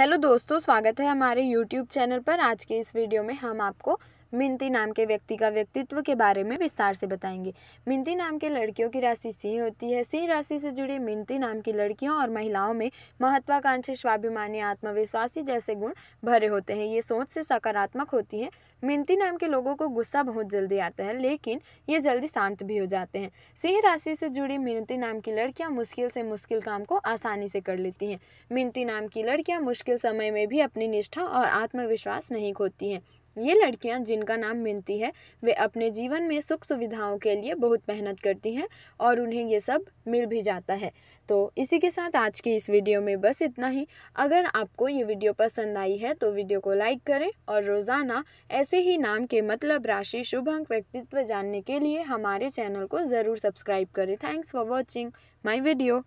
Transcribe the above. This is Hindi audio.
हेलो दोस्तों स्वागत है हमारे यूट्यूब चैनल पर आज के इस वीडियो में हम आपको मिंती नाम के व्यक्ति का व्यक्तित्व के बारे में विस्तार से बताएंगे मिंती नाम के लड़कियों की राशि सिंह होती है सिंह राशि से जुड़ी मिंती नाम की लड़कियों और महिलाओं में महत्वाकांक्षी स्वाभिमानी आत्मविश्वासी जैसे गुण भरे होते हैं ये सोच से सकारात्मक होती है मिंती नाम के लोगों को गुस्सा बहुत जल्दी आता है लेकिन ये जल्दी शांत भी हो जाते हैं सिंह राशि से जुड़ी मिनती नाम की लड़कियाँ मुश्किल से मुश्किल काम को आसानी से कर लेती हैं मिनती नाम की लड़कियाँ मुश्किल समय में भी अपनी निष्ठा और आत्मविश्वास नहीं खोती हैं ये लड़कियां जिनका नाम मिलती है वे अपने जीवन में सुख सुविधाओं के लिए बहुत मेहनत करती हैं और उन्हें ये सब मिल भी जाता है तो इसी के साथ आज की इस वीडियो में बस इतना ही अगर आपको ये वीडियो पसंद आई है तो वीडियो को लाइक करें और रोज़ाना ऐसे ही नाम के मतलब राशि शुभ अंक व्यक्तित्व जानने के लिए हमारे चैनल को ज़रूर सब्सक्राइब करें thanks for watching my video